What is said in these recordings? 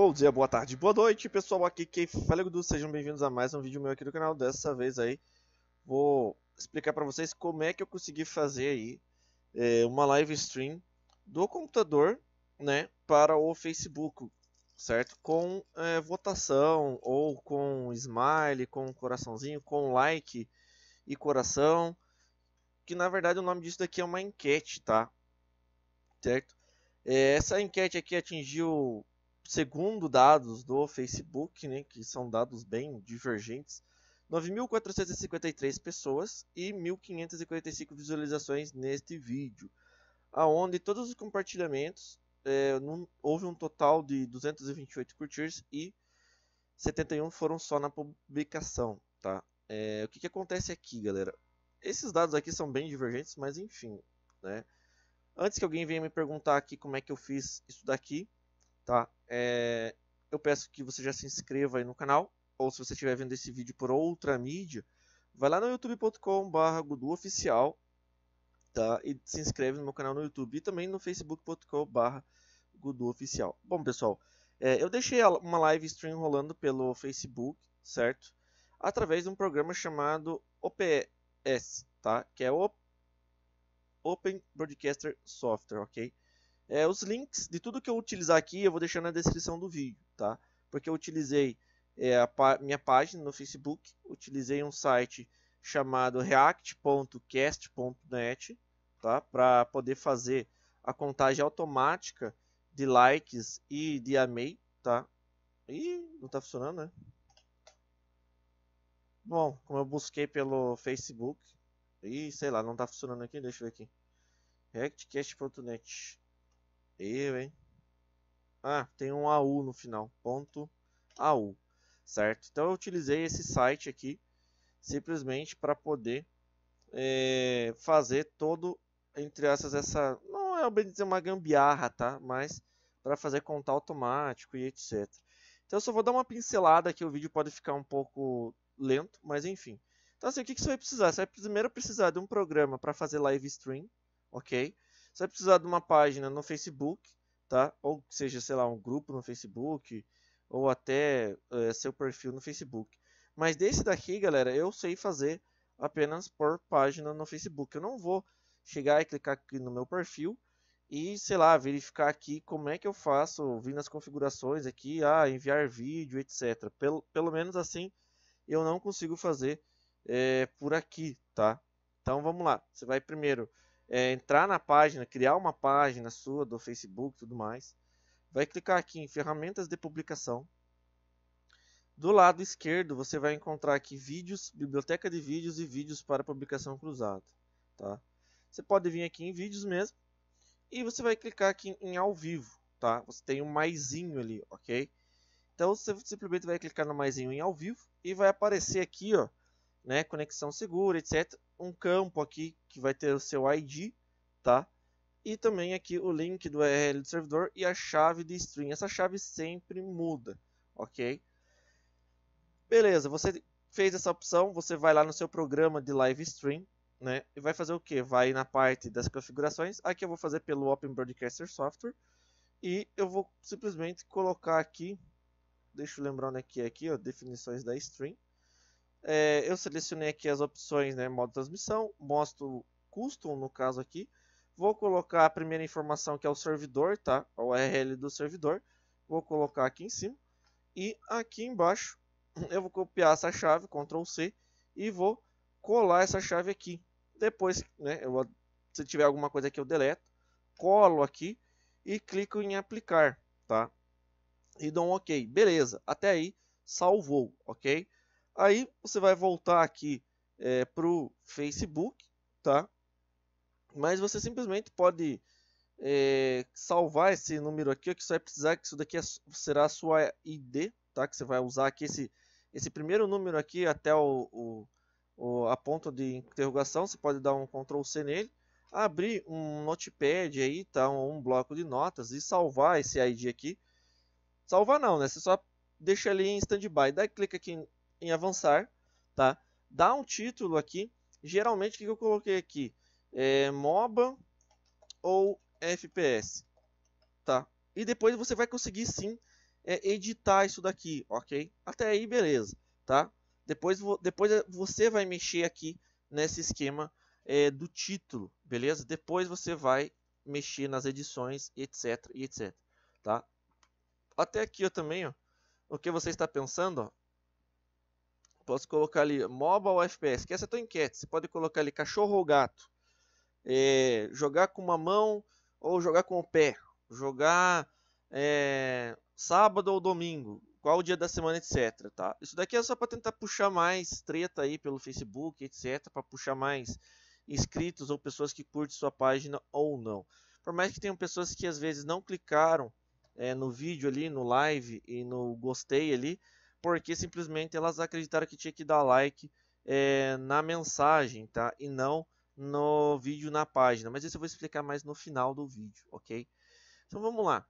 Bom dia, boa tarde, boa noite, pessoal. Aqui que fala é Sejam bem-vindos a mais um vídeo meu aqui do canal. Dessa vez aí, vou explicar para vocês como é que eu consegui fazer aí é, uma live stream do computador, né, para o Facebook, certo? Com é, votação ou com smile, com coraçãozinho, com like e coração. Que na verdade o nome disso daqui é uma enquete, tá? Certo? É, essa enquete aqui atingiu segundo dados do Facebook, né, que são dados bem divergentes, 9.453 pessoas e 1.545 visualizações neste vídeo, aonde todos os compartilhamentos é, num, houve um total de 228 curtidas e 71 foram só na publicação, tá? É, o que, que acontece aqui, galera? Esses dados aqui são bem divergentes, mas enfim, né? Antes que alguém venha me perguntar aqui como é que eu fiz isso daqui, tá? É, eu peço que você já se inscreva aí no canal, ou se você estiver vendo esse vídeo por outra mídia, vai lá no youtube.com.br oficial tá? e se inscreve no meu canal no YouTube e também no facebook.com.br oficial. Bom, pessoal, é, eu deixei uma live stream rolando pelo Facebook, certo? Através de um programa chamado OPS, tá? Que é o Open Broadcaster Software, ok? É, os links de tudo que eu utilizar aqui eu vou deixar na descrição do vídeo, tá? Porque eu utilizei é, a minha página no Facebook, utilizei um site chamado react.cast.net, tá? Para poder fazer a contagem automática de likes e de amei, tá? E não tá funcionando, né? Bom, como eu busquei pelo Facebook, e sei lá, não tá funcionando aqui, deixa eu ver aqui. reactcast.net eu, hein? Ah, tem um AU no final. Ponto AU. Certo? Então eu utilizei esse site aqui simplesmente para poder é, fazer todo, entre essas, essa. Não é bem dizer uma gambiarra, tá? Mas para fazer contar automático e etc. Então eu só vou dar uma pincelada aqui, o vídeo pode ficar um pouco lento, mas enfim. Então assim, o que, que você vai precisar? Você vai primeiro precisar de um programa para fazer live stream, ok? Você vai precisar de uma página no Facebook, tá? Ou seja, sei lá, um grupo no Facebook, ou até é, seu perfil no Facebook. Mas desse daqui, galera, eu sei fazer apenas por página no Facebook. Eu não vou chegar e clicar aqui no meu perfil e, sei lá, verificar aqui como é que eu faço, vindo nas configurações aqui, ah, enviar vídeo, etc. Pelo, pelo menos assim eu não consigo fazer é, por aqui, tá? Então vamos lá, você vai primeiro é, entrar na página, criar uma página sua do Facebook e tudo mais, vai clicar aqui em ferramentas de publicação. Do lado esquerdo você vai encontrar aqui vídeos, biblioteca de vídeos e vídeos para publicação cruzada. Tá? Você pode vir aqui em vídeos mesmo e você vai clicar aqui em ao vivo. Tá? Você tem um maisinho ali, ok? Então você simplesmente vai clicar no maisinho em ao vivo e vai aparecer aqui, ó, né, conexão segura, etc um campo aqui que vai ter o seu ID, tá? E também aqui o link do URL do servidor e a chave de string. Essa chave sempre muda, ok? Beleza, você fez essa opção, você vai lá no seu programa de live stream, né? E vai fazer o que? Vai na parte das configurações. Aqui eu vou fazer pelo Open Broadcaster Software. E eu vou simplesmente colocar aqui, deixa eu lembrar onde é que é aqui, ó, definições da stream. É, eu selecionei aqui as opções, né, modo transmissão, mostro custom no caso aqui. Vou colocar a primeira informação que é o servidor, tá? A URL do servidor. Vou colocar aqui em cima. E aqui embaixo eu vou copiar essa chave, Ctrl C, e vou colar essa chave aqui. Depois, né, eu, se tiver alguma coisa que eu deleto, colo aqui e clico em aplicar, tá? E dou um OK. Beleza, até aí salvou, ok? Aí você vai voltar aqui é, para o Facebook, tá? Mas você simplesmente pode é, salvar esse número aqui, que você vai precisar, que isso daqui é, será a sua ID, tá? Que você vai usar aqui esse, esse primeiro número aqui até o, o, o a ponta de interrogação, você pode dar um Ctrl C nele, abrir um notepad aí, tá? Um, um bloco de notas e salvar esse ID aqui. Salvar não, né? Você só deixa ele em standby. Daí clica aqui em avançar, tá? Dá um título aqui. Geralmente, o que eu coloquei aqui? É MOBA ou FPS, tá? E depois você vai conseguir sim é, editar isso daqui, ok? Até aí, beleza, tá? Depois, depois é, você vai mexer aqui nesse esquema é, do título, beleza? Depois você vai mexer nas edições, etc, etc, tá? Até aqui, ó, também, ó, o que você está pensando, ó, posso colocar ali mobile ou FPS, que essa é a tua enquete. Você pode colocar ali cachorro ou gato, é, jogar com uma mão ou jogar com o pé, jogar é, sábado ou domingo, qual o dia da semana, etc. Tá? Isso daqui é só para tentar puxar mais treta aí pelo Facebook, etc, para puxar mais inscritos ou pessoas que curtem sua página ou não. Por mais que tenham pessoas que às vezes não clicaram é, no vídeo ali, no live e no gostei ali, porque simplesmente elas acreditaram que tinha que dar like é, na mensagem, tá? E não no vídeo na página. Mas isso eu vou explicar mais no final do vídeo, ok? Então vamos lá.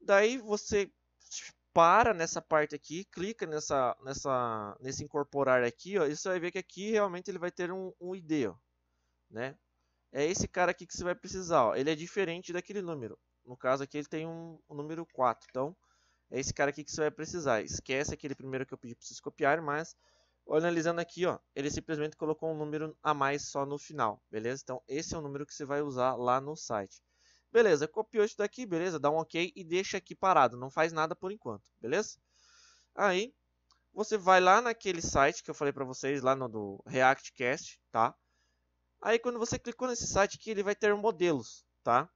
Daí você para nessa parte aqui, clica nessa, nessa, nesse incorporar aqui, ó, e você vai ver que aqui realmente ele vai ter um, um ID, ó, né? É esse cara aqui que você vai precisar, ó, ele é diferente daquele número. No caso aqui ele tem um, um número 4, então é esse cara aqui que você vai precisar. Esquece aquele primeiro que eu pedi para vocês copiar, mas analisando aqui, ó, ele simplesmente colocou um número a mais só no final, beleza? Então esse é o número que você vai usar lá no site. Beleza, copiou isso daqui, beleza? Dá um OK e deixa aqui parado, não faz nada por enquanto, beleza? Aí você vai lá naquele site que eu falei para vocês lá no do ReactCast, tá? Aí quando você clicou nesse site aqui, ele vai ter modelos, tá?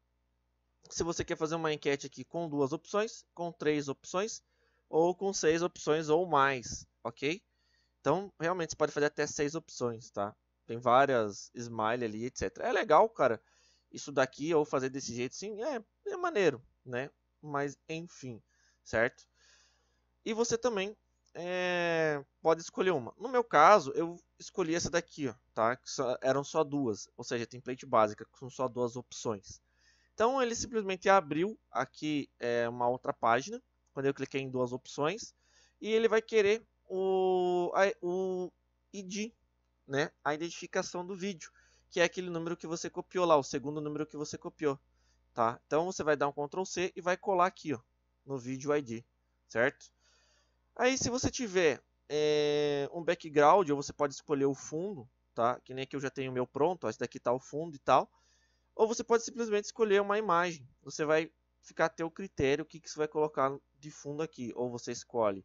se você quer fazer uma enquete aqui com duas opções, com três opções ou com seis opções ou mais, ok? Então, realmente, você pode fazer até seis opções, tá? Tem várias smile ali, etc. É legal, cara, isso daqui ou fazer desse jeito, sim, é, é maneiro, né? Mas, enfim, certo? E você também é, pode escolher uma. No meu caso, eu escolhi essa daqui, ó, tá? Que só, eram só duas, ou seja, template básica com só duas opções. Então ele simplesmente abriu aqui é, uma outra página, quando eu cliquei em duas opções, e ele vai querer o, o ID, né, a identificação do vídeo, que é aquele número que você copiou lá, o segundo número que você copiou. Tá? Então você vai dar um Ctrl C e vai colar aqui ó, no vídeo ID, certo? Aí se você tiver é, um background, ou você pode escolher o fundo, tá? Que nem aqui eu já tenho o meu pronto, ó, esse daqui tá o fundo e tal ou você pode simplesmente escolher uma imagem. Você vai ficar a o critério o que, que você vai colocar de fundo aqui. Ou você escolhe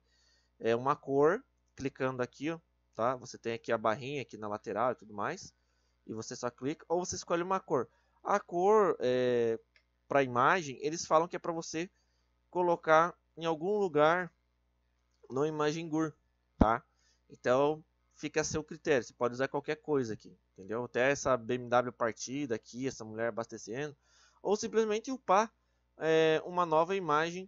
é, uma cor, clicando aqui, ó, tá? Você tem aqui a barrinha aqui na lateral e tudo mais. E você só clica. Ou você escolhe uma cor. A cor é, para imagem, eles falam que é para você colocar em algum lugar no Imagem Gur, tá? Então fica a seu critério. Você pode usar qualquer coisa aqui entendeu? Até essa BMW partida aqui, essa mulher abastecendo, ou simplesmente upar é, uma nova imagem,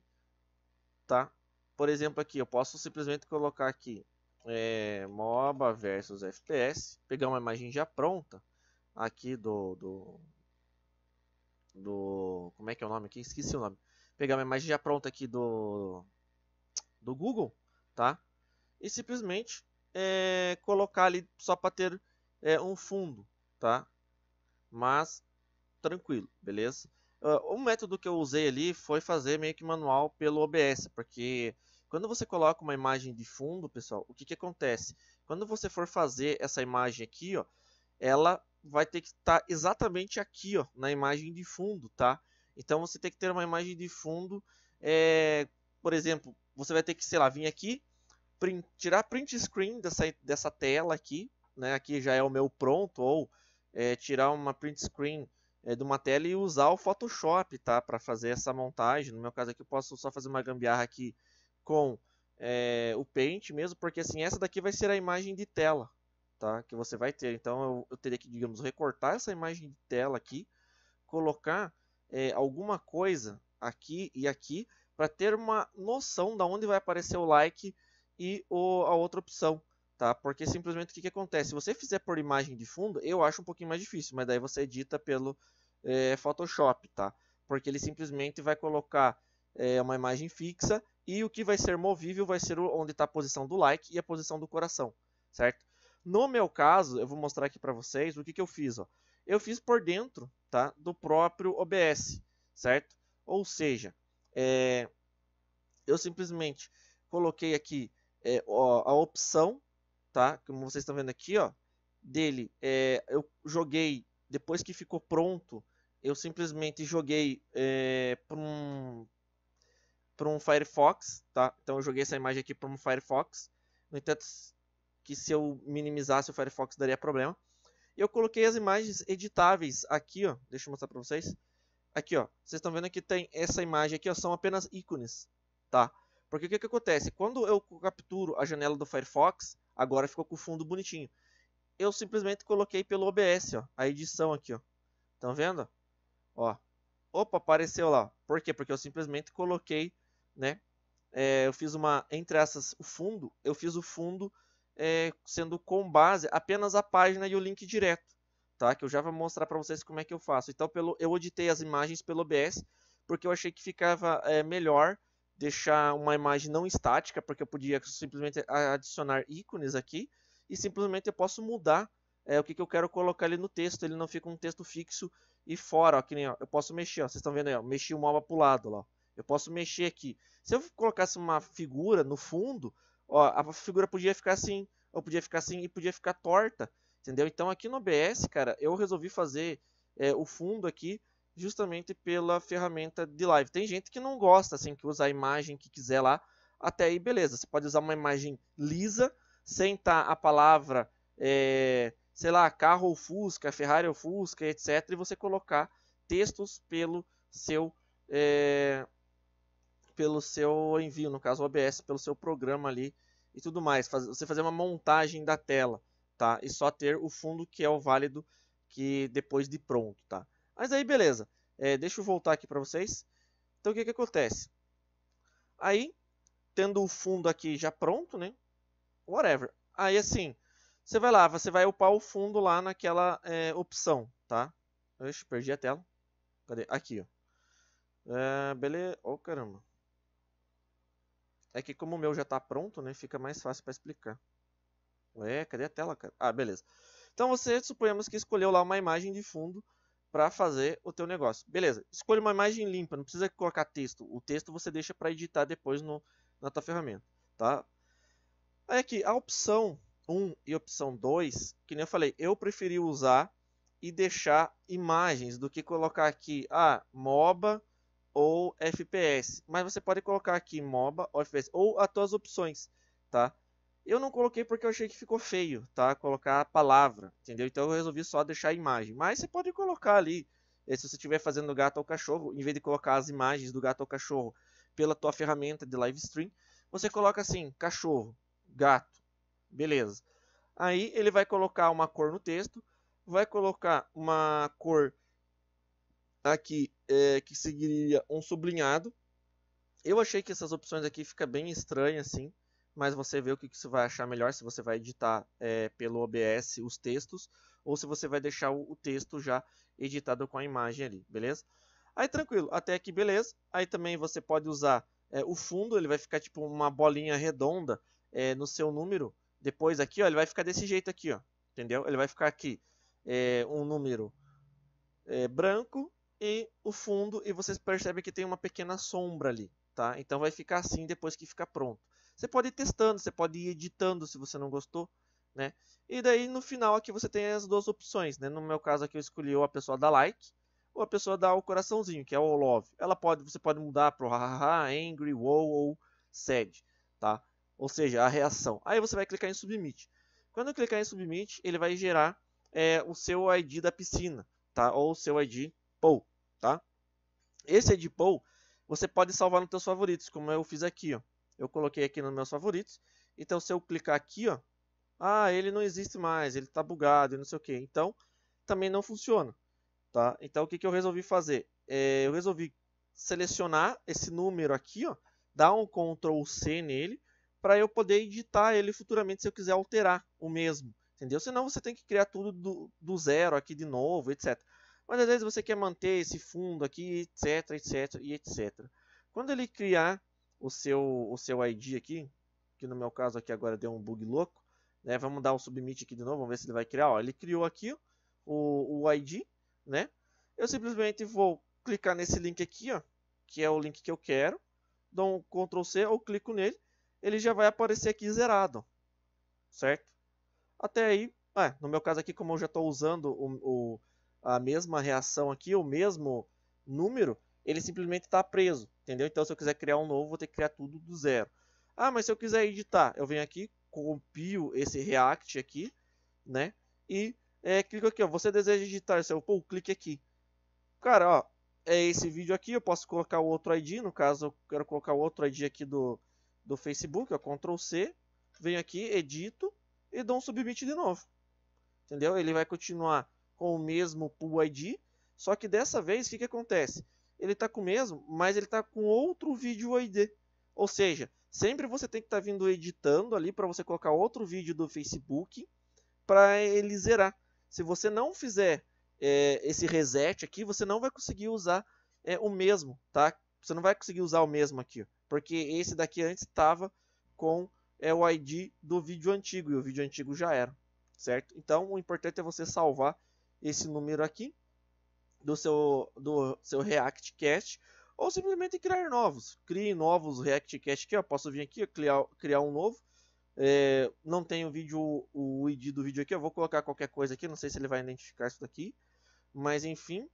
tá? Por exemplo, aqui eu posso simplesmente colocar aqui é, MOBA versus FPS, pegar uma imagem já pronta aqui do, do do como é que é o nome aqui? Esqueci o nome. Pegar uma imagem já pronta aqui do do Google, tá? E simplesmente é, colocar ali só para ter é um fundo, tá? Mas tranquilo, beleza? Uh, método que eu usei ali foi fazer meio que manual pelo OBS, porque quando você coloca uma imagem de fundo, pessoal, o que, que acontece? Quando você for fazer essa imagem aqui, ó, ela vai ter que estar tá exatamente aqui, ó, na imagem de fundo, tá? Então você tem que ter uma imagem de fundo, é, por exemplo, você vai ter que, sei lá, vir aqui, print, tirar print screen dessa, dessa tela aqui, né, aqui já é o meu pronto, ou é, tirar uma print screen é, de uma tela e usar o Photoshop tá, para fazer essa montagem. No meu caso aqui eu posso só fazer uma gambiarra aqui com é, o Paint mesmo, porque assim, essa daqui vai ser a imagem de tela tá, que você vai ter. Então eu, eu teria que, digamos, recortar essa imagem de tela aqui, colocar é, alguma coisa aqui e aqui para ter uma noção da onde vai aparecer o like e o, a outra opção tá? Porque simplesmente o que, que acontece? Se você fizer por imagem de fundo, eu acho um pouquinho mais difícil, mas daí você edita pelo é, Photoshop, tá? Porque ele simplesmente vai colocar é, uma imagem fixa e o que vai ser movível vai ser onde está a posição do like e a posição do coração, certo? No meu caso, eu vou mostrar aqui para vocês o que, que eu fiz, ó. Eu fiz por dentro, tá? Do próprio OBS, certo? Ou seja, é... eu simplesmente coloquei aqui é, a opção tá? Como vocês estão vendo aqui, ó, dele, é, eu joguei depois que ficou pronto, eu simplesmente joguei é, para um para um Firefox, tá? Então eu joguei essa imagem aqui para um Firefox. No entanto, que se eu minimizasse o Firefox daria problema. e Eu coloquei as imagens editáveis aqui, ó. Deixa eu mostrar para vocês. Aqui, ó. Vocês estão vendo que tem essa imagem aqui, ó, são apenas ícones, tá? Porque o que, que acontece? Quando eu capturo a janela do Firefox, Agora ficou com o fundo bonitinho. Eu simplesmente coloquei pelo OBS, ó, a edição aqui, ó. Estão vendo? Ó. Opa, apareceu lá. Por quê? Porque eu simplesmente coloquei, né? É, eu fiz uma, entre essas, o fundo, eu fiz o fundo é, sendo com base apenas a página e o link direto, tá? Que eu já vou mostrar para vocês como é que eu faço. Então, pelo, eu editei as imagens pelo OBS, porque eu achei que ficava é, melhor deixar uma imagem não estática, porque eu podia simplesmente adicionar ícones aqui e simplesmente eu posso mudar é, o que, que eu quero colocar ali no texto, ele não fica um texto fixo e fora, ó, que nem ó, eu posso mexer, ó, vocês estão vendo aí, ó, mexi o mapa para o lado, ó, eu posso mexer aqui. Se eu colocasse uma figura no fundo, ó, a figura podia ficar assim, ou podia ficar assim e podia ficar torta, entendeu? Então aqui no OBS, cara, eu resolvi fazer é, o fundo aqui justamente pela ferramenta de live. Tem gente que não gosta, assim, que usa a imagem que quiser lá, até aí beleza. Você pode usar uma imagem lisa, sem estar tá a palavra, é, sei lá, carro ou Fusca, Ferrari ou Fusca, etc. E você colocar textos pelo seu é, pelo seu envio, no caso o OBS, pelo seu programa ali e tudo mais. você fazer uma montagem da tela, tá? E só ter o fundo que é o válido que depois de pronto, tá? Mas aí, beleza. É, deixa eu voltar aqui para vocês. Então, o que, que acontece? Aí, tendo o fundo aqui já pronto, né? Whatever. Aí, assim, você vai lá, você vai upar o fundo lá naquela é, opção, tá? Oxe, perdi a tela. Cadê? Aqui, ó. É, beleza. Ô, oh, caramba. É que como o meu já está pronto, né? Fica mais fácil para explicar. Ué, cadê a tela, cara? Ah, beleza. Então você, suponhamos que escolheu lá uma imagem de fundo para fazer o teu negócio. Beleza, escolha uma imagem limpa, não precisa colocar texto. O texto você deixa para editar depois no, na tua ferramenta, tá? Aí aqui, a opção 1 e opção 2, que nem eu falei, eu preferi usar e deixar imagens do que colocar aqui, ah, MOBA ou FPS. Mas você pode colocar aqui MOBA ou FPS, ou as tuas opções, tá? Eu não coloquei porque eu achei que ficou feio, tá? Colocar a palavra, entendeu? Então eu resolvi só deixar a imagem. Mas você pode colocar ali, eh, se você estiver fazendo gato ou cachorro, em vez de colocar as imagens do gato ou cachorro pela tua ferramenta de live stream, você coloca assim, cachorro, gato, beleza. Aí ele vai colocar uma cor no texto, vai colocar uma cor aqui é, que seguiria um sublinhado. Eu achei que essas opções aqui fica bem estranha assim mas você vê o que, que você vai achar melhor, se você vai editar é, pelo OBS os textos, ou se você vai deixar o, o texto já editado com a imagem ali, beleza? Aí tranquilo, até aqui beleza. Aí também você pode usar é, o fundo, ele vai ficar tipo uma bolinha redonda é, no seu número. Depois aqui, ó, ele vai ficar desse jeito aqui, ó, entendeu? Ele vai ficar aqui é, um número branco e o fundo, e vocês percebem que tem uma pequena sombra ali, tá? Então vai ficar assim depois que ficar pronto. Você pode ir testando, você pode ir editando se você não gostou, né? E daí no final aqui você tem as duas opções, né? No meu caso aqui eu escolhi ou a pessoa dá like ou a pessoa dá o coraçãozinho, que é o love. Ela pode, você pode mudar para hahaha, angry, wow ou sad, tá? Ou seja, a reação. Aí você vai clicar em submit. Quando clicar em submit, ele vai gerar é, o seu ID da piscina, tá? Ou o seu ID poll, tá? Esse ID poll você pode salvar nos seus favoritos, como eu fiz aqui, ó. Eu coloquei aqui nos meus favoritos. Então, se eu clicar aqui, ó, ah, ele não existe mais, ele está bugado e não sei o que. Então, também não funciona. Tá? Então, o que, que eu resolvi fazer? É, eu resolvi selecionar esse número aqui, ó, dar um Ctrl C nele, para eu poder editar ele futuramente se eu quiser alterar o mesmo. Entendeu? Senão você tem que criar tudo do, do zero aqui de novo, etc. Mas às vezes você quer manter esse fundo aqui, etc, etc e etc. Quando ele criar o seu, o seu ID aqui, que no meu caso aqui agora deu um bug louco. Né? Vamos dar o submit aqui de novo, vamos ver se ele vai criar. Ó, ele criou aqui o, o ID, né? Eu simplesmente vou clicar nesse link aqui, ó, que é o link que eu quero. Dou um Ctrl C ou clico nele, ele já vai aparecer aqui zerado, certo? Até aí, é, no meu caso aqui, como eu já estou usando o, o, a mesma reação aqui, o mesmo número, ele simplesmente está preso, entendeu? Então, se eu quiser criar um novo, vou ter que criar tudo do zero. Ah, mas se eu quiser editar, eu venho aqui, copio esse React aqui, né? E é, clico aqui, ó, você deseja editar, seu, pô, clique aqui. Cara, ó, é esse vídeo aqui, eu posso colocar o outro ID, no caso eu quero colocar o outro ID aqui do, do Facebook, ó, Ctrl C, venho aqui, edito e dou um submit de novo. Entendeu? Ele vai continuar com o mesmo pool ID, só que dessa vez, o que, que acontece? ele está com o mesmo, mas ele está com outro vídeo ID. Ou seja, sempre você tem que estar tá vindo editando ali para você colocar outro vídeo do Facebook para ele zerar. Se você não fizer é, esse reset aqui, você não vai conseguir usar é, o mesmo, tá? Você não vai conseguir usar o mesmo aqui, porque esse daqui antes estava com é, o ID do vídeo antigo e o vídeo antigo já era, certo? Então o importante é você salvar esse número aqui do seu, do seu React Cast ou simplesmente criar novos. Crie novos React Cast aqui, ó. posso vir aqui, criar, criar um novo. É, não tem o vídeo, o ID do vídeo aqui, eu vou colocar qualquer coisa aqui, não sei se ele vai identificar isso daqui, mas enfim,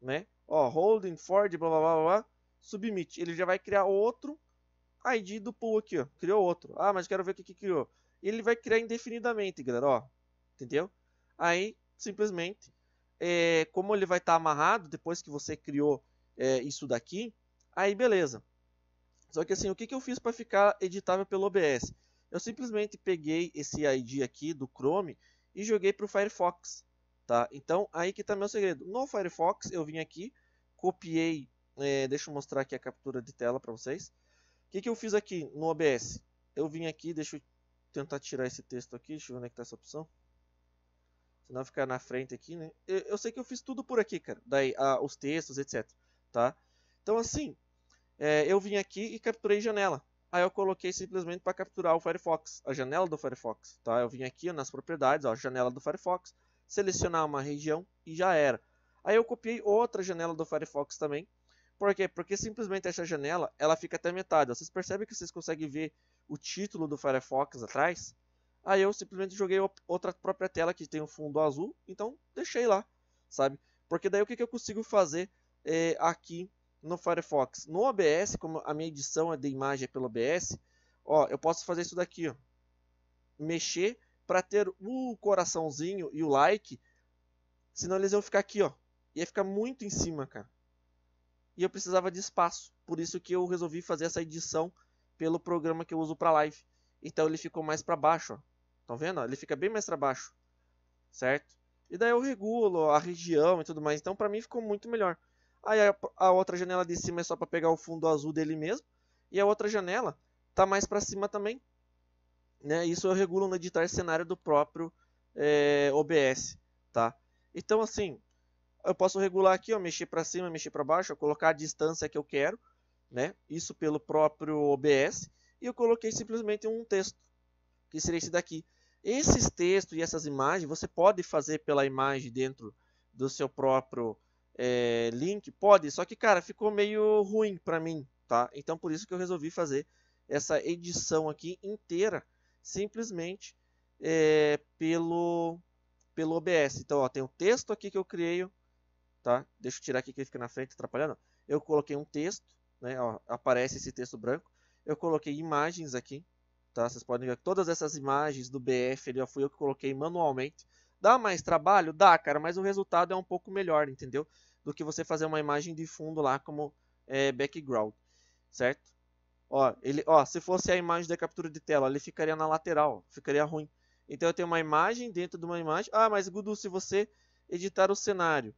né? Ó, holding Ford, blá blá blá blá, submit. Ele já vai criar outro ID do pool aqui, ó. Criou outro. Ah, mas quero ver o que, que criou. Ele vai criar indefinidamente, galera, ó. Entendeu? Aí, simplesmente, é, como ele vai estar tá amarrado depois que você criou é, isso daqui, aí beleza. Só que assim, o que, que eu fiz para ficar editável pelo OBS? Eu simplesmente peguei esse ID aqui do Chrome e joguei para o Firefox. Tá? Então, aí que está meu segredo. No Firefox, eu vim aqui, copiei, é, deixa eu mostrar aqui a captura de tela para vocês. O que, que eu fiz aqui no OBS? Eu vim aqui, deixa eu tentar tirar esse texto aqui, deixa eu ver onde é está essa opção não ficar na frente aqui, né? Eu, eu, sei que eu fiz tudo por aqui, cara. Daí, a os textos, etc. Tá? Então, assim, é, eu vim aqui e capturei janela. Aí eu coloquei simplesmente para capturar o Firefox, a janela do Firefox, tá? Eu vim aqui nas propriedades, ó, janela do Firefox, selecionar uma região e já era. Aí eu copiei outra janela do Firefox também. Por quê? Porque simplesmente essa janela, ela fica até metade. Vocês percebem que vocês conseguem ver o título do Firefox atrás? Aí eu simplesmente joguei outra própria tela que tem um fundo azul, então deixei lá, sabe? Porque daí o que, que eu consigo fazer é, aqui no Firefox? No OBS, como a minha edição é de imagem pelo OBS, ó, eu posso fazer isso daqui, ó. Mexer para ter o coraçãozinho e o like, senão eles iam ficar aqui, ó. Ia ficar muito em cima, cara. E eu precisava de espaço, por isso que eu resolvi fazer essa edição pelo programa que eu uso para live. Então ele ficou mais para baixo, ó. Estão vendo? Ele fica bem mais para baixo, certo? E daí eu regulo a região e tudo mais. Então, para mim, ficou muito melhor. Aí a, outra janela de cima é só para pegar o fundo azul dele mesmo. E a outra janela está mais para cima também. Né? Isso eu regulo no editar cenário do próprio é, eh, OBS, tá? Então, assim, eu posso regular aqui, ó, mexer para cima, mexer para baixo, colocar a distância que eu quero, né? Isso pelo próprio OBS. E eu coloquei simplesmente um texto, que seria esse daqui. Esses textos e essas imagens você pode fazer pela imagem dentro do seu próprio é, link, pode, só que cara, ficou meio ruim para mim, tá? Então por isso que eu resolvi fazer essa edição aqui inteira, simplesmente é, pelo pelo OBS. Então, ó, tem um texto aqui que eu criei, tá? Deixa eu tirar aqui que ele fica na frente atrapalhando. Eu coloquei um texto, né? Ó, aparece esse texto branco. Eu coloquei imagens aqui, Tá? Vocês podem ver que todas essas imagens do BF ali, ó, fui eu que coloquei manualmente. Dá mais trabalho? Dá, cara, mas o resultado é um pouco melhor, entendeu? Do que você fazer uma imagem de fundo lá como é, background, certo? Ó, ele, ó, se fosse a imagem da captura de tela, ele ficaria na lateral, ficaria ruim. Então eu tenho uma imagem dentro de uma imagem. Ah, mas Gudu, se você editar o cenário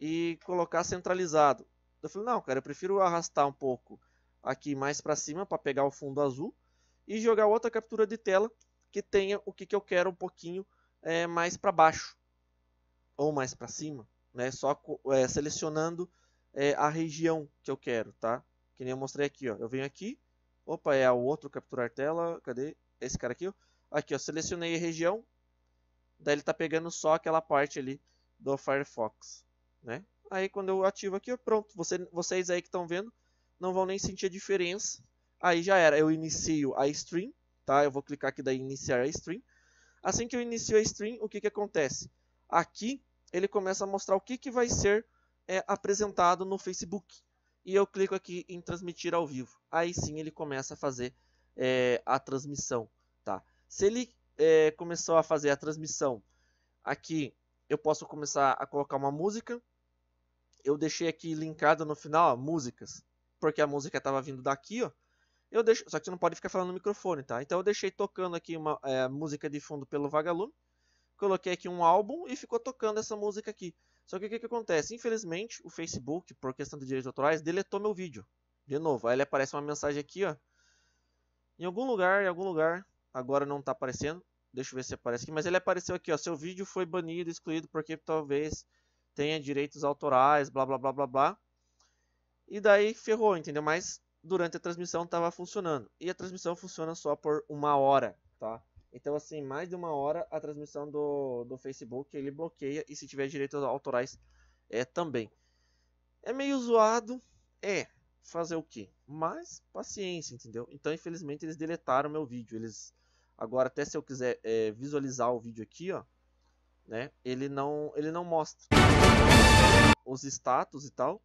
e colocar centralizado. Eu falei, não, cara, eu prefiro arrastar um pouco aqui mais para cima para pegar o fundo azul e jogar outra captura de tela que tenha o que, que eu quero um pouquinho é, mais para baixo ou mais para cima, né? Só é, selecionando é, a região que eu quero, tá? Que nem eu mostrei aqui, ó. Eu venho aqui, opa, é o outro capturar tela, cadê? Esse cara aqui, ó. Aqui, ó, selecionei a região, daí ele tá pegando só aquela parte ali do Firefox, né? Aí quando eu ativo aqui, ó, pronto. Você, vocês aí que estão vendo não vão nem sentir a diferença Aí já era, eu inicio a stream, tá? Eu vou clicar aqui daí iniciar a stream. Assim que eu inicio a stream, o que, que acontece? Aqui ele começa a mostrar o que, que vai ser é, apresentado no Facebook. E eu clico aqui em transmitir ao vivo. Aí sim ele começa a fazer é, a transmissão. Tá? Se ele é, começou a fazer a transmissão aqui, eu posso começar a colocar uma música. Eu deixei aqui linkado no final ó, músicas, porque a música estava vindo daqui. Ó. Eu deixo, só que você não pode ficar falando no microfone, tá? Então eu deixei tocando aqui uma é, música de fundo pelo vagalume. Coloquei aqui um álbum e ficou tocando essa música aqui. Só que o que, que acontece? Infelizmente, o Facebook, por questão de direitos autorais, deletou meu vídeo. De novo, aí ele aparece uma mensagem aqui, ó. Em algum lugar, em algum lugar. Agora não tá aparecendo. Deixa eu ver se aparece aqui. Mas ele apareceu aqui, ó. Seu vídeo foi banido, excluído, porque talvez tenha direitos autorais, blá, blá, blá, blá, blá. E daí ferrou, entendeu? Mas durante a transmissão estava funcionando. E a transmissão funciona só por uma hora, tá? Então, assim, mais de uma hora a transmissão do, do Facebook ele bloqueia e se tiver direitos autorais é também. É meio zoado, é fazer o que? Mas paciência, entendeu? Então, infelizmente, eles deletaram meu vídeo. Eles agora, até se eu quiser é, visualizar o vídeo aqui, ó, né? Ele não, ele não mostra os status e tal.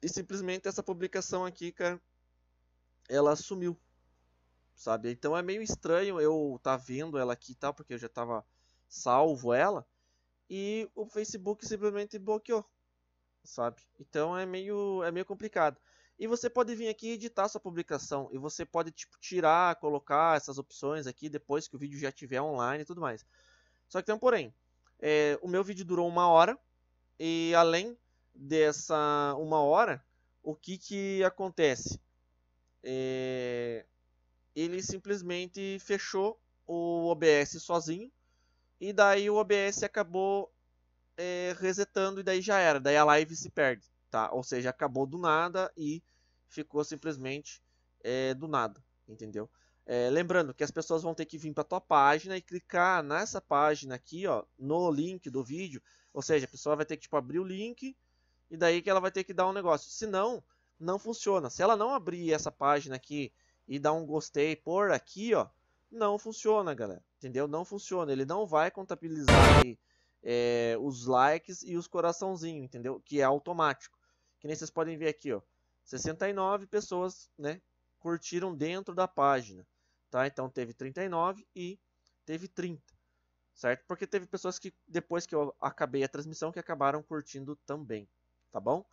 E simplesmente essa publicação aqui, cara, ela sumiu. Sabe? Então é meio estranho eu tá vendo ela aqui e tal, porque eu já tava salvo ela. E o Facebook simplesmente bloqueou. Sabe? Então é meio, é meio complicado. E você pode vir aqui editar sua publicação. E você pode tipo, tirar, colocar essas opções aqui depois que o vídeo já estiver online e tudo mais. Só que tem um porém. É, o meu vídeo durou uma hora. E além dessa uma hora, o que, que acontece? É, ele simplesmente fechou o OBS sozinho e daí o OBS acabou é, resetando e daí já era, daí a live se perde, tá? Ou seja, acabou do nada e ficou simplesmente é, do nada, entendeu? É, lembrando que as pessoas vão ter que vir para tua página e clicar nessa página aqui, ó, no link do vídeo, ou seja, a pessoa vai ter que tipo abrir o link e daí que ela vai ter que dar um negócio. Se não, não funciona. Se ela não abrir essa página aqui e dar um gostei por aqui, ó, não funciona, galera. Entendeu? Não funciona. Ele não vai contabilizar aí, é, os likes e os coraçãozinhos, entendeu? Que é automático. Que nem vocês podem ver aqui, ó. 69 pessoas, né, curtiram dentro da página, tá? Então teve 39 e teve 30, certo? Porque teve pessoas que depois que eu acabei a transmissão que acabaram curtindo também tá bom?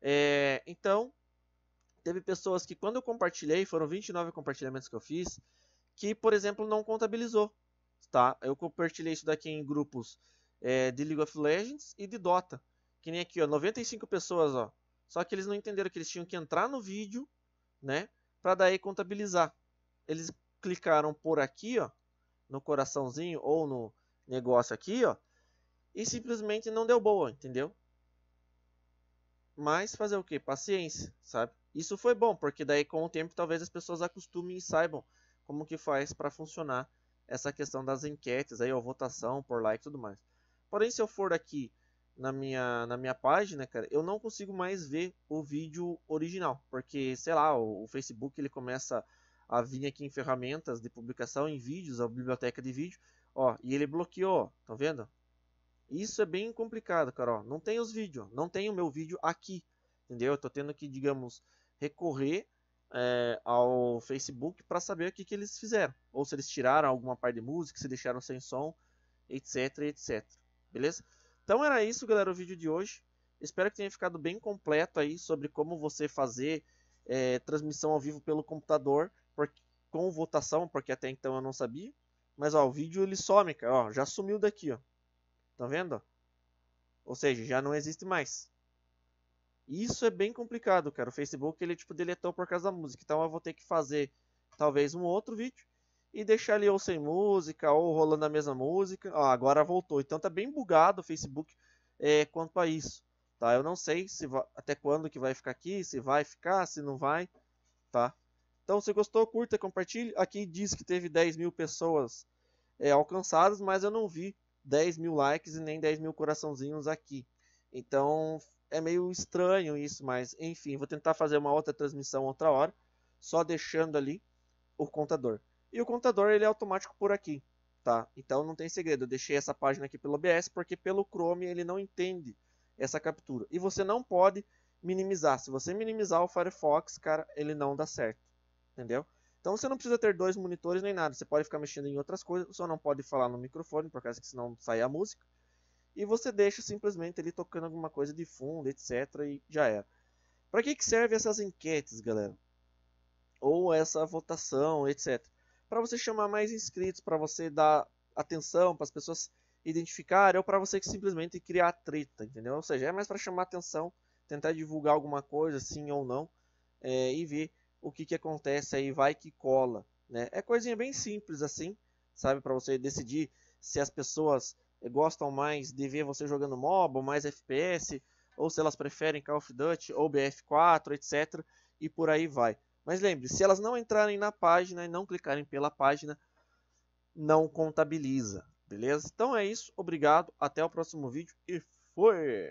É, então, teve pessoas que quando eu compartilhei, foram 29 compartilhamentos que eu fiz, que, por exemplo, não contabilizou, tá? Eu compartilhei isso daqui em grupos é, de League of Legends e de Dota, que nem aqui, ó, 95 pessoas, ó. Só que eles não entenderam que eles tinham que entrar no vídeo, né, para daí contabilizar. Eles clicaram por aqui, ó, no coraçãozinho ou no negócio aqui, ó, e simplesmente não deu boa, entendeu? Mas fazer o que? Paciência, sabe? Isso foi bom, porque daí com o tempo talvez as pessoas acostumem e saibam como que faz para funcionar essa questão das enquetes aí, ou votação por like e tudo mais. Porém, se eu for aqui na minha, na minha página, cara, eu não consigo mais ver o vídeo original, porque, sei lá, o, o Facebook ele começa a vir aqui em ferramentas de publicação em vídeos, a biblioteca de vídeo, ó, e ele bloqueou, tá vendo? Isso é bem complicado, cara. Ó, não tem os vídeos, não tem o meu vídeo aqui, entendeu? Eu tô tendo que, digamos, recorrer é, ao Facebook para saber o que, que eles fizeram. Ou se eles tiraram alguma parte de música, se deixaram sem som, etc, etc. Beleza? Então era isso, galera, o vídeo de hoje. Espero que tenha ficado bem completo aí sobre como você fazer é, transmissão ao vivo pelo computador com votação, porque até então eu não sabia. Mas ó, o vídeo ele some, cara, ó, já sumiu daqui, ó. Tá vendo? Ou seja, já não existe mais. Isso é bem complicado, cara. O Facebook ele tipo deletou por causa da música. Então eu vou ter que fazer talvez um outro vídeo e deixar ali ou sem música ou rolando a mesma música. Ó, agora voltou. Então tá bem bugado o Facebook é, quanto a isso. Tá? Eu não sei se até quando que vai ficar aqui, se vai ficar, se não vai, tá? Então se gostou, curta, compartilhe. Aqui diz que teve 10 mil pessoas é, alcançadas, mas eu não vi 10 mil likes e nem 10 mil coraçãozinhos aqui. Então é meio estranho isso, mas enfim, vou tentar fazer uma outra transmissão outra hora, só deixando ali o contador. E o contador ele é automático por aqui, tá? Então não tem segredo, eu deixei essa página aqui pelo OBS porque pelo Chrome ele não entende essa captura. E você não pode minimizar. Se você minimizar o Firefox, cara, ele não dá certo, entendeu? Então você não precisa ter dois monitores nem nada, você pode ficar mexendo em outras coisas, só não pode falar no microfone, por causa que senão sai a música. E você deixa simplesmente ele tocando alguma coisa de fundo, etc, e já era. Para que que servem essas enquetes, galera? Ou essa votação, etc. Para você chamar mais inscritos, para você dar atenção, para as pessoas identificarem, ou para você que simplesmente criar treta, entendeu? Ou seja, é mais para chamar atenção, tentar divulgar alguma coisa, sim ou não, é, e ver o que, que acontece aí, vai que cola. Né? É coisinha bem simples assim, sabe? Para você decidir se as pessoas gostam mais de ver você jogando MOBA, mais FPS, ou se elas preferem Call of Duty ou BF4, etc. E por aí vai. Mas lembre, se elas não entrarem na página e não clicarem pela página, não contabiliza, beleza? Então é isso, obrigado, até o próximo vídeo e fui.